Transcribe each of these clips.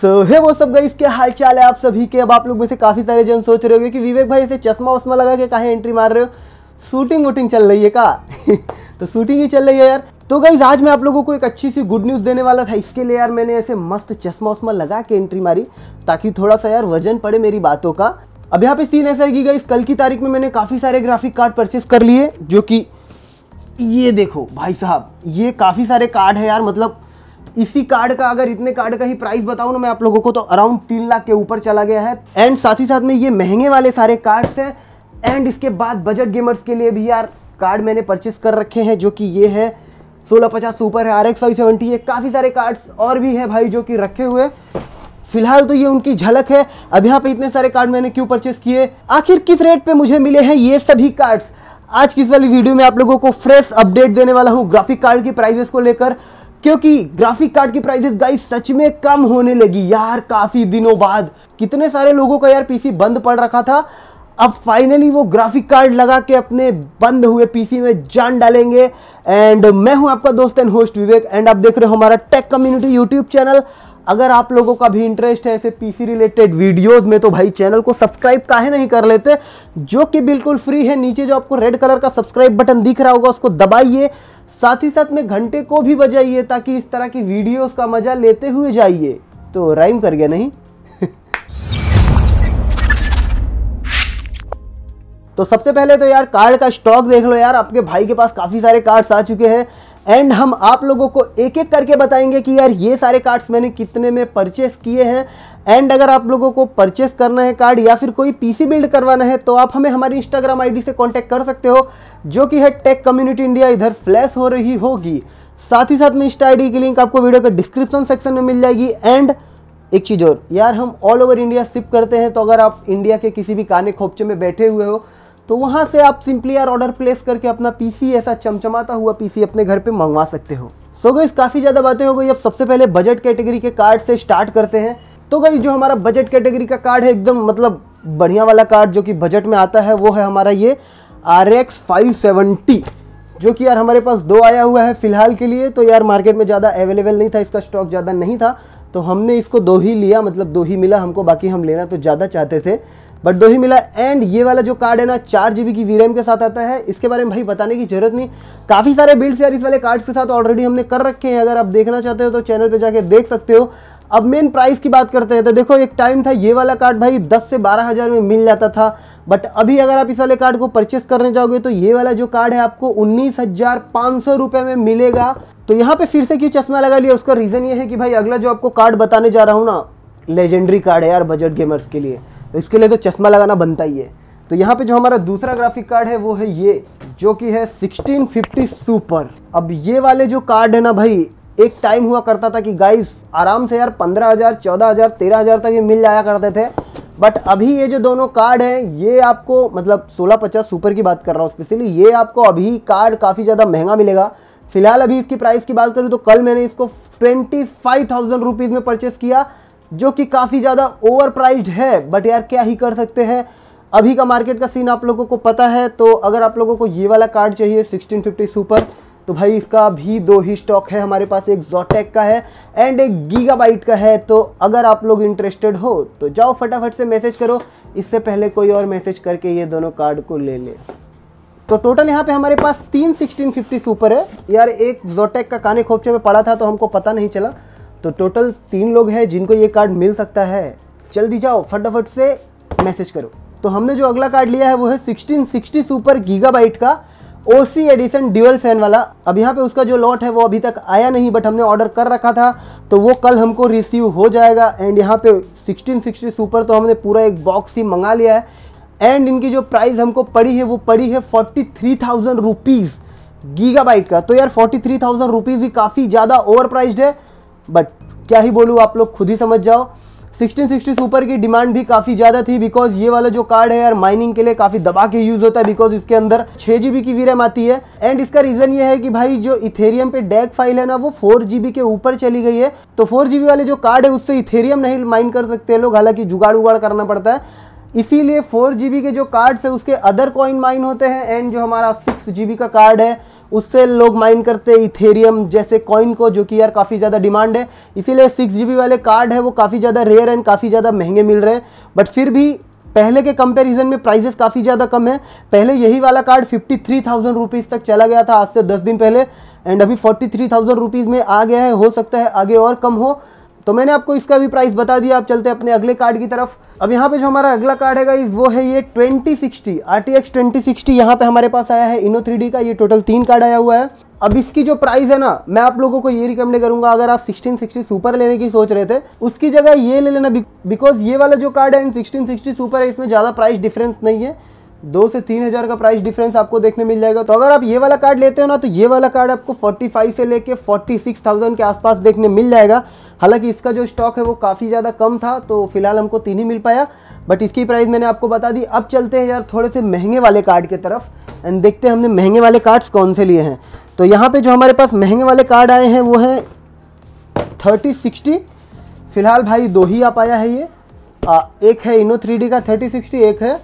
सो so, है वो सब गई इसके हाल चाल है आप सभी के अब आप लोग में से काफ़ी सारे जन सोच रहे होंगे कि विवेक भाई इसे चश्मा वस्मा लगा के कहाँ एंट्री मार रहे हो शूटिंग वूटिंग चल रही है का तो शूटिंग ही चल रही है यार तो गाइज आज मैं आप लोगों को एक अच्छी सी गुड न्यूज़ देने वाला था इसके लिए यार मैंने ऐसे मस्त चश्मा उस्मा लगा के एंट्री मारी ताकि थोड़ा सा यार वजन पड़े मेरी बातों का अब यहाँ पे सीन ऐसा है कि गाइज कल की तारीख में मैंने काफ़ी सारे ग्राफिक कार्ड परचेस कर लिए जो कि ये देखो भाई साहब ये काफ़ी सारे कार्ड है यार मतलब इसी कार्ड का अगर इतने कार्ड का ही प्राइस बताऊं ना मैं आप लोगों को तो अराउंड तीन लाख के ऊपर चला गया है एंड साथ ही साथ में ये महंगे वाले सारे कार्ड्स हैं एंड इसके बाद बजट गेमर्स के लिए भी यार कार्ड मैंने परचेस कर रखे हैं जो कि ये है सोलह पचास सुपर है आर एक्स फाइव सेवेंटी है काफ़ी सारे कार्ड्स और भी है भाई जो कि रखे हुए फिलहाल तो ये उनकी झलक है अब यहाँ पे इतने सारे कार्ड मैंने क्यों परचेस किए आखिर किस रेट पे मुझे मिले हैं ये सभी कार्ड्स आज की इस वाली वीडियो में आप लोगों को फ्रेश अपडेट देने वाला हूँ ग्राफिक कार्ड की प्राइजेस को लेकर क्योंकि ग्राफिक कार्ड की प्राइसेस गाइस सच में कम होने लगी यार काफ़ी दिनों बाद कितने सारे लोगों का यार पीसी बंद पड़ रखा था अब फाइनली वो ग्राफिक कार्ड लगा के अपने बंद हुए पीसी में जान डालेंगे एंड मैं हूं आपका दोस्त एंड होस्ट विवेक एंड आप देख रहे हो हमारा टेक कम्युनिटी यूट्यूब चैनल अगर आप लोगों का भी इंटरेस्ट है ऐसे पीसी रिलेटेड वीडियोस में तो भाई चैनल को सब्सक्राइब काहे नहीं कर लेते जो कि बिल्कुल फ्री है नीचे जो आपको रेड कलर का सब्सक्राइब बटन दिख रहा होगा उसको दबाइए साथ ही साथ में घंटे को भी बजाइए ताकि इस तरह की वीडियोज़ का मजा लेते हुए जाइए तो राइम कर गया नहीं तो सबसे पहले तो यार कार्ड का स्टॉक देख लो यार आपके भाई के पास काफ़ी सारे कार्ड्स आ चुके हैं एंड हम आप लोगों को एक एक करके बताएंगे कि यार ये सारे कार्ड्स मैंने कितने में परचेस किए हैं एंड अगर आप लोगों को परचेस करना है कार्ड या फिर कोई पीसी बिल्ड करवाना है तो आप हमें हमारी इंस्टाग्राम आईडी से कांटेक्ट कर सकते हो जो कि है टेक कम्युनिटी इंडिया इधर फ्लैश हो रही होगी साथ ही साथ में इंस्टा डी की लिंक आपको वीडियो के डिस्क्रिप्शन सेक्शन में मिल जाएगी एंड एक चीज़ और यार हम ऑल ओवर इंडिया शिप करते हैं तो अगर आप इंडिया के किसी भी काने खोपचे में बैठे हुए हो तो वहाँ से आप सिंपली यार ऑर्डर प्लेस करके अपना पीसी ऐसा चमचमाता हुआ पीसी अपने घर पे मंगवा सकते हो सो so गई काफ़ी ज़्यादा बातें हो गई अब सबसे पहले बजट कैटेगरी के कार्ड से स्टार्ट करते हैं तो गई जो हमारा बजट कैटेगरी का कार्ड है एकदम मतलब बढ़िया वाला कार्ड जो कि बजट में आता है वो है हमारा ये आर एक्स जो कि यार हमारे पास दो आया हुआ है फिलहाल के लिए तो यार मार्केट में ज़्यादा अवेलेबल नहीं था इसका स्टॉक ज़्यादा नहीं था तो हमने इसको दो ही लिया मतलब दो ही मिला हमको बाकी हम लेना तो ज़्यादा चाहते थे बट दो ही मिला एंड ये वाला जो कार्ड है ना चार जीबी की वीरैम के साथ आता है इसके बारे में भाई बताने की जरूरत नहीं काफ़ी सारे बिल्ड्स यार इस वाले कार्ड्स के साथ ऑलरेडी हमने कर रखे हैं अगर आप देखना चाहते हो तो चैनल पे जाके देख सकते हो अब मेन प्राइस की बात करते हैं तो देखो एक टाइम था ये वाला कार्ड भाई दस से बारह हज़ार में मिल जाता था बट अभी अगर आप इस वाले कार्ड को परचेस करने जाओगे तो ये वाला जो कार्ड है आपको उन्नीस हज़ार पांच सौ रुपए में मिलेगा तो यहाँ पे फिर से क्यों चश्मा लगा लिया उसका रीज़न ये है कि भाई अगला जो आपको कार्ड बताने जा रहा हूँ ना लेजेंडरी कार्ड है यार बजट गेमर्स के लिए तो इसके लिए तो चश्मा लगाना बनता ही है तो यहाँ पे जो हमारा दूसरा ग्राफिक कार्ड है वो है ये जो कि है 1650 सुपर अब ये वाले जो कार्ड है ना भाई एक टाइम हुआ करता था कि गाइस आराम से यार 15000 14000 13000 तक ये मिल जाया करते थे बट अभी ये जो दोनों कार्ड हैं ये आपको मतलब 1650 सुपर की बात कर रहा हूँ स्पेशली ये आपको अभी कार्ड काफ़ी ज़्यादा महंगा मिलेगा फिलहाल अभी इसकी प्राइस की बात करूँ तो कल मैंने इसको ट्वेंटी फाइव थाउजेंड रुपीज़ में परचेस किया जो कि काफ़ी ज़्यादा ओवर प्राइज्ड है बट यार क्या ही कर सकते हैं अभी का मार्केट का सीन आप लोगों को पता है तो अगर आप लोगों को ये वाला कार्ड चाहिए 1650 सुपर तो भाई इसका भी दो ही स्टॉक है हमारे पास एक जोटेक का है एंड एक गीगाबाइट का है तो अगर आप लोग इंटरेस्टेड हो तो जाओ फटाफट से मैसेज करो इससे पहले कोई और मैसेज करके ये दोनों कार्ड को ले ले तो टोटल यहाँ पे हमारे पास तीन 1650 सुपर है यार एक जोटेक का काने खोपचे में पड़ा था तो हमको पता नहीं चला तो टोटल तीन लोग हैं जिनको ये कार्ड मिल सकता है जल्दी जाओ फटाफट से मैसेज करो तो हमने जो अगला कार्ड लिया है वो है सिक्सटीन सिक्सटी सुपर गीगाबाइट का O C edition dual fan वाला अब यहाँ पे उसका जो लॉट है वो अभी तक आया नहीं बट हमने ऑर्डर कर रखा था तो वो कल हमको रिसीव हो जाएगा एंड यहाँ पे 1660 सुपर तो हमने पूरा एक बॉक्स ही मंगा लिया है एंड इनकी जो प्राइस हमको पड़ी है वो पड़ी है forty three thousand rupees gigabyte का तो यार फोर्टी थ्री थाउजेंड रुपीज़ भी काफ़ी ज़्यादा ओवर प्राइज है बट क्या ही बोलूँ आप लोग खुद ही समझ जाओ 1660 सुपर की डिमांड भी काफ़ी ज़्यादा थी बिकॉज ये वाला जो कार्ड है यार माइनिंग के लिए काफ़ी दबा के यूज़ होता है बिकॉज इसके अंदर छः जी की वी रैम आती है एंड इसका रीज़न ये है कि भाई जो इथेरियम पे डेक फाइल है ना वो फोर जी के ऊपर चली गई है तो फोर जी वाले जो कार्ड है उससे इथेरियम नहीं माइन कर सकते लोग हालांकि जुगाड़ उगाड़ करना पड़ता है इसीलिए फोर के जो कार्ड्स है उसके अदर कॉइन माइन होते हैं एंड जो हमारा सिक्स का कार्ड है उससे लोग माइन करते हैं इथेरियम जैसे कॉइन को जो कि यार काफ़ी ज़्यादा डिमांड है इसीलिए सिक्स जी वाले कार्ड है वो काफ़ी ज़्यादा रेयर एंड काफ़ी ज़्यादा महंगे मिल रहे हैं बट फिर भी पहले के कंपैरिजन में प्राइसेस काफ़ी ज़्यादा कम है पहले यही वाला card fifty three thousand rupees तक चला गया था आज से दस दिन पहले एंड अभी फोर्टी थ्री थाउजेंड रुपीज़ में आ गया है हो सकता है आगे और कम हो तो मैंने आपको इसका भी प्राइस बता दिया आप चलते हैं अपने अगले कार्ड की तरफ अब यहाँ पे जो हमारा अगला कार्ड है गाइज वो है ये 2060 RTX 2060 यहाँ पे हमारे पास आया है इनो 3D का ये टोटल तीन कार्ड आया हुआ है अब इसकी जो प्राइस है ना मैं आप लोगों को ये रिकमेंड करूंगा अगर आप 1660 सुपर लेने की सोच रहे थे उसकी जगह ये ले लेना बिकॉज ये वाला जो कार्ड है इन सिक्सटीन सुपर है इसमें ज़्यादा प्राइस डिफरेंस नहीं है दो से तीन हज़ार का प्राइस डिफरेंस आपको देखने मिल जाएगा तो अगर आप ये वाला कार्ड लेते हो ना तो ये वाला कार्ड आपको 45 से लेके 46,000 के आसपास देखने मिल जाएगा हालांकि इसका जो स्टॉक है वो काफ़ी ज़्यादा कम था तो फिलहाल हमको तीन ही मिल पाया बट इसकी प्राइस मैंने आपको बता दी अब चलते हैं यार थोड़े से महंगे वाले कार्ड की तरफ एंड देखते हैं हमने महंगे वाले कार्ड्स कौन से लिए हैं तो यहाँ पर जो हमारे पास महंगे वाले कार्ड आए हैं वो हैं थर्टी सिक्सटी फिलहाल भाई दो ही आ पाया है ये आ, एक है इनो थ्री का थर्टी सिक्सटी एक है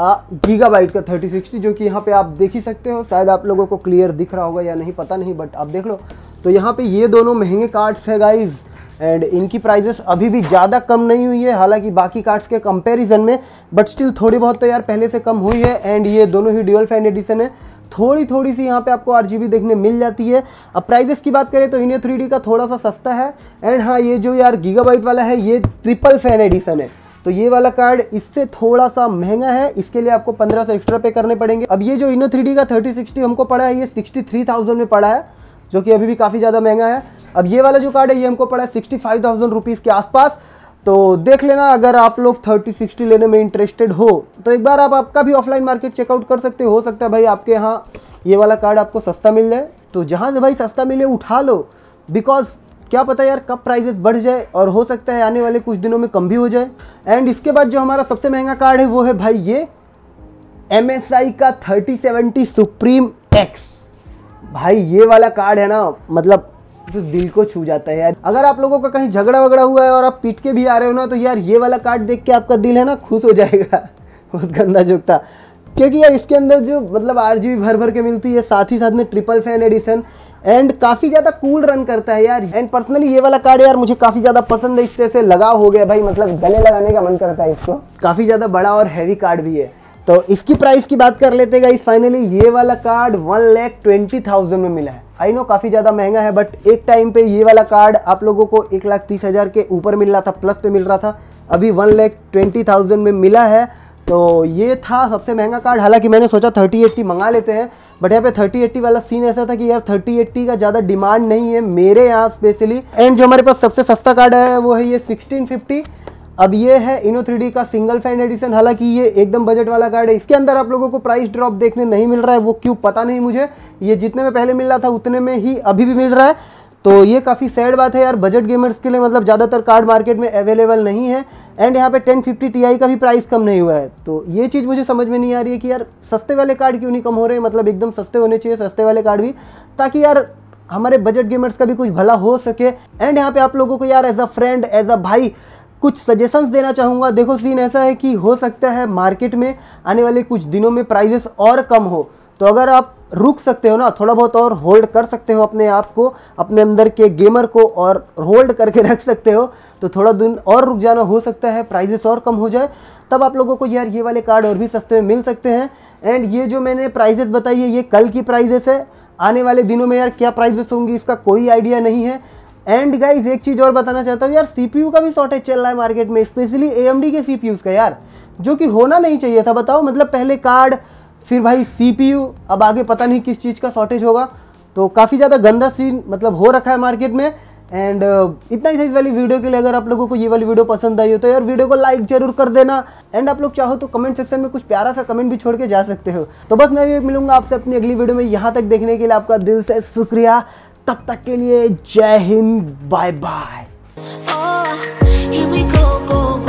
गीगा बाइट का थर्टी सिक्सटी जो कि यहाँ पे आप देख ही सकते हो शायद आप लोगों को क्लियर दिख रहा होगा या नहीं पता नहीं बट आप देख लो तो यहाँ पे ये दोनों महंगे कार्ड्स है गाइज एंड इनकी प्राइजेस अभी भी ज़्यादा कम नहीं हुई है हालांकि बाकी कार्ड्स के कंपैरिजन में बट स्टिल थोड़ी बहुत तो यार पहले से कम हुई है एंड ये दोनों ही ड्यूअल फैन एडिशन है थोड़ी थोड़ी सी यहाँ पे आपको आर देखने मिल जाती है अब प्राइजेस की बात करें तो इन्हें थ्री का थोड़ा सा सस्ता है एंड हाँ ये जो यार गीगा वाला है ये ट्रिपल फैन एडिशन है तो ये वाला कार्ड इससे थोड़ा सा महंगा है इसके लिए आपको पंद्रह सौ एक्स्ट्रा पे करने पड़ेंगे अब ये जो इनो थ्री का थर्टी सिक्सटी हमको पड़ा है ये सिक्सटी थ्री थाउजेंड में पड़ा है जो कि अभी भी काफ़ी ज़्यादा महंगा है अब ये वाला जो कार्ड है ये हमको पड़ा है सिक्सटी फाइव थाउजेंड रुपीज़ के आसपास तो देख लेना अगर आप लोग थर्टी सिक्सटी लेने में इंटरेस्टेड हो तो एक बार आप आपका भी ऑफलाइन मार्केट चेकआउट कर सकते हो सकता है भाई आपके यहाँ ये वाला कार्ड आपको सस्ता मिल जाए तो जहाँ से भाई सस्ता मिले उठा लो बिकॉज क्या पता यार कब प्राइजेस बढ़ जाए और हो सकता है आने वाले कुछ दिनों में कम भी हो जाए एंड इसके बाद जो हमारा सबसे महंगा कार्ड है वो है भाई ये एम का थर्टी सेवेंटी सुप्रीम एक्स भाई ये वाला कार्ड है ना मतलब जो दिल को छू जाता है यार अगर आप लोगों का कहीं झगड़ा वगड़ा हुआ है और आप पीट के भी आ रहे हो ना तो यार ये वाला कार्ड देख के आपका दिल है ना खुश हो जाएगा बहुत गंदा जोक था क्योंकि यार इसके अंदर जो मतलब आर भर भर के मिलती है साथ ही साथ में ट्रिपल फैन एडिशन एंड काफ़ी ज़्यादा कूल रन करता है यार एंड पर्सनली ये वाला कार्ड यार मुझे काफ़ी ज़्यादा पसंद है इससे लगाव हो गया भाई मतलब गले लगाने का मन करता है इसको काफ़ी ज़्यादा बड़ा और हैवी कार्ड भी है तो इसकी प्राइस की बात कर लेते गाइस फाइनली ये वाला card one lakh twenty thousand में मिला है आई नो काफ़ी ज़्यादा महंगा है बट एक टाइम पे ये वाला कार्ड आप लोगों को एक लाख तीस हज़ार के ऊपर मिल रहा था प्लस पे मिल रहा था अभी वन लैख ट्वेंटी थाउजेंड में मिला है तो ये था सबसे महंगा कार्ड हालांकि मैंने सोचा थर्टी एट्टी मंगा लेते हैं बट यहाँ पे थर्टी एट्टी वाला सीन ऐसा था कि यार थर्टी एट्टी का ज़्यादा डिमांड नहीं है मेरे यहाँ स्पेशली एंड जो हमारे पास सबसे सस्ता कार्ड है वो है ये सिक्सटीन फिफ्टी अब ये है इनो थ्री का सिंगल फैन एडिशन हालांकि ये एकदम बजट वाला कार्ड है इसके अंदर आप लोगों को प्राइस ड्रॉप देखने नहीं मिल रहा है वो क्यों पता नहीं मुझे ये जितने में पहले मिल रहा था उतने में ही अभी भी मिल रहा है तो ये काफ़ी सैड बात है यार बजट गेमर्स के लिए मतलब ज़्यादातर कार्ड मार्केट में अवेलेबल नहीं है एंड यहाँ पे 1050 Ti का भी प्राइस कम नहीं हुआ है तो ये चीज़ मुझे समझ में नहीं आ रही है कि यार सस्ते वाले कार्ड क्यों नहीं कम हो रहे हैं मतलब एकदम सस्ते होने चाहिए सस्ते वाले कार्ड भी ताकि यार हमारे बजट गेमर्स का भी कुछ भला हो सके एंड यहाँ पे आप लोगों को यार as a friend as a भाई कुछ सजेशंस देना चाहूँगा देखो सीन ऐसा है कि हो सकता है मार्केट में आने वाले कुछ दिनों में प्राइजेस और कम हो तो अगर आप रुक सकते हो ना थोड़ा बहुत और होल्ड कर सकते हो अपने आप को अपने अंदर के गेमर को और होल्ड करके रख सकते हो तो थोड़ा दिन और रुक जाना हो सकता है प्राइजेस और कम हो जाए तब आप लोगों को यार ये वाले कार्ड और भी सस्ते में मिल सकते हैं एंड ये जो मैंने प्राइजेस बताई है ये कल की प्राइजेस है आने वाले दिनों में यार क्या प्राइजेस होंगी इसका कोई आइडिया नहीं है एंड गाइज एक चीज़ और बताना चाहता हूँ यार सीपीयू का भी शॉर्टेज चल रहा है मार्केट में स्पेशली एएमडी के सीपीयूज का यार जो कि होना नहीं चाहिए था बताओ मतलब पहले कार्ड फिर भाई सीपीयू अब आगे पता नहीं किस चीज़ का शॉर्टेज होगा तो काफ़ी ज़्यादा गंदा सीन मतलब हो रखा है मार्केट में एंड uh, इतना ही था इस वाली वीडियो के लिए अगर आप लोगों को ये वाली वीडियो पसंद आई हो तो यार वीडियो को लाइक जरूर कर देना एंड आप लोग चाहो तो कमेंट सेक्शन में कुछ प्यारा सा कमेंट भी छोड़ के जा सकते हो तो बस मैं ये मिलूंगा आपसे अपनी अगली वीडियो में यहाँ तक देखने के लिए आपका दिल से शुक्रिया तब तक के लिए जय हिंद बाय बाय oh,